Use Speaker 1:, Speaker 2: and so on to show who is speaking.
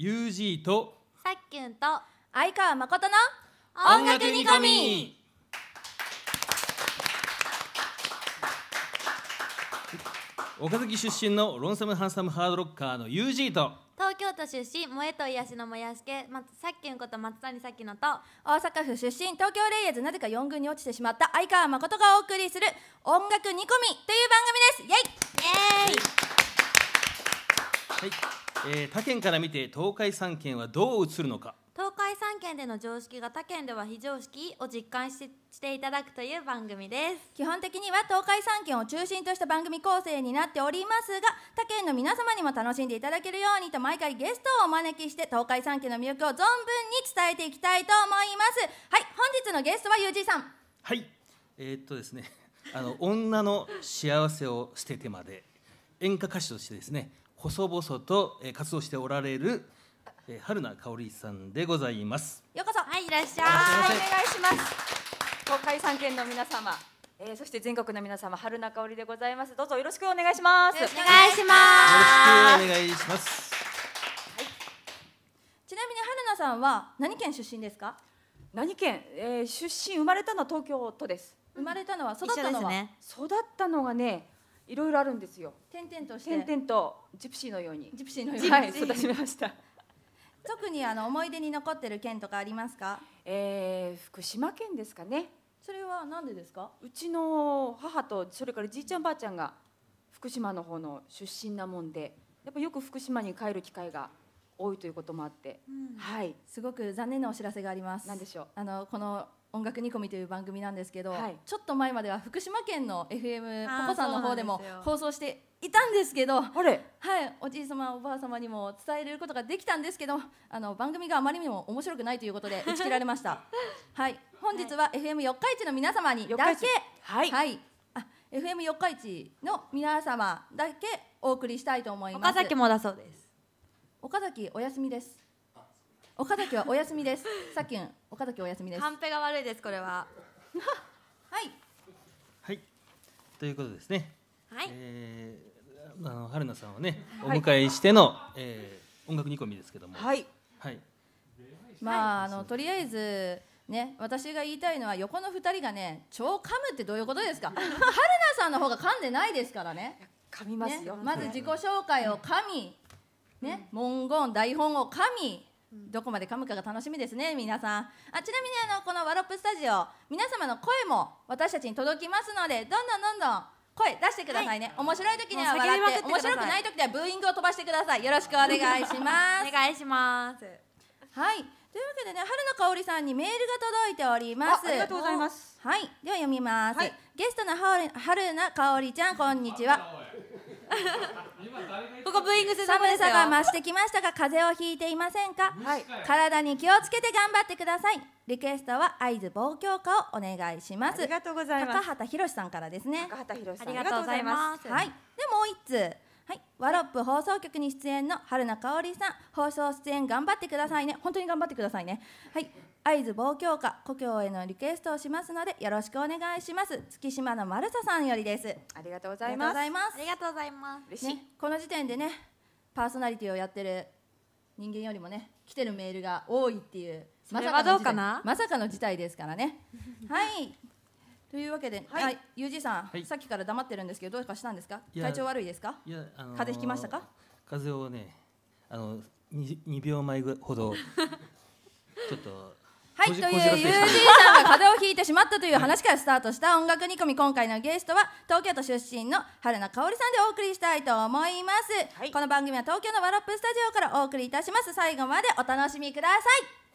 Speaker 1: ジーと
Speaker 2: さっきゅんと相川誠の音楽煮込み
Speaker 1: 岡崎出身のロンサムハンサムハードロッカーのユージーと
Speaker 2: 東京都出身萌えと癒しのもやしけ、ま、さっきゅんこと松谷さっきのと大阪府出身東京レイヤーズなぜか4軍に落ちてしまった相川誠がお送りする「音楽煮込み」という番組ですイェイ
Speaker 1: イェイ、はいえー、他県から見て東海3県はどう映るのか
Speaker 2: 東海3県での常識が他県では非常識を実感してしていただくという番組です基本的には東海3県を中心とした番組構成になっておりますが他県の皆様にも楽しんでいただけるようにと毎回ゲストをお招きして東海3県の魅力を存分に伝えていきたいと思いますはい本日のゲストはゆうじいさんはい
Speaker 1: えー、っとですねあの女の幸せを捨ててまで演歌歌手としてですね細々と活動しておられる春名香里さんでございます
Speaker 2: ようこそはいいらっしゃいお願いします公開参見の皆様えー、そして全国の皆様春中織でございますどうぞよろしくお願いしますよろしくお願いしますよろしく
Speaker 1: お願いします、はい、
Speaker 2: ちなみに春菜さんは何県出身ですか何県、えー、出身生まれたのは東京都です生まれたのは育ったのは、ね、育ったのがねいろいろあるんですよ点々として点々とジプシーのようにジプシーのようにはい育ちました 特にあの思い出に残ってる県とかありますかえー、福島県ですかねそれは何でですかうちの母とそれからじいちゃんばあちゃんが福島の方の出身なもんでやっぱよく福島に帰る機会が多いということもあって、うん、はい、すごく残念なお知らせがあります。なでしょうあのこの音楽煮込みという番組なんですけど、はい、ちょっと前までは福島県の FM ポコさんの方でも放送していたんですけどはいおじい様おばあ様にも伝えることができたんですけどあの番組があまりにも面白くないということで打ち切られました はい本日は FM 四日市の皆様にだけはい、はい、あ FM 四日市の皆様だけお送りしたいと思います岡崎もだそうです岡崎お休みです。岡崎はお休みです。さっきん、岡崎お休みです。カンペが悪いです、これは。
Speaker 1: はい。はい。ということですね。はい。えー、あの春菜さんをね、お迎えしての、はい、えー、音楽煮込みですけども。はい。はい。
Speaker 2: まあ、あの、とりあえず。ね、私が言いたいのは横の2人がね超噛むってどういうことですか春菜さんの方が噛んでないですからね噛みますよ、ね、まず自己紹介を噛み、ね、文言台本を噛みどこまで噛むかが楽しみですね皆さんあちなみにあのこのワロップスタジオ皆様の声も私たちに届きますのでどんどんどんどん声出してくださいね、はい、面白い時には笑って面白くない時ではブーイングを飛ばしてくださいよろしくお願いしますお願いしますはいというわけでね春の香織さんにメールが届いておりますありがとうございますはいでは読みます、はい、ゲストの春春の香織ちゃんこんにちは
Speaker 1: ここブーイングする寒さが増して
Speaker 2: きましたが風邪をひいていませんか、はい、体に気をつけて頑張ってくださいリクエストは会津望強化をお願いしますありがとうございます高畑博さんからですね高畑博さんありがとうございますはいでもう一通はいワロップ放送局に出演の春名香織さん放送出演頑張ってくださいね本当に頑張ってくださいねはい会津望郷歌故郷へのリクエストをしますのでよろしくお願いします月島の丸ルさんよりですありがとうございますありがとうございますね、この時点でねパーソナリティをやってる人間よりもね来てるメールが多いっていうまさかまさかの事態ですからねはいというわけで、はい、ユージさん、はい、さっきから黙ってるんですけど、どうかしたんですか？体調悪いですか？いや、あのー、風邪ひきましたか？
Speaker 1: 風邪をね、あの二二秒前ぐほど ちょっと。はい、というユージさんが風
Speaker 2: 邪をひいてしまったという話からスタートした音楽煮込み今回のゲストは東京都出身の春菜香織さんでお送りしたいと思います、はい、この番組は東京のワロップスタジオからお送りいたします最後までお楽しみください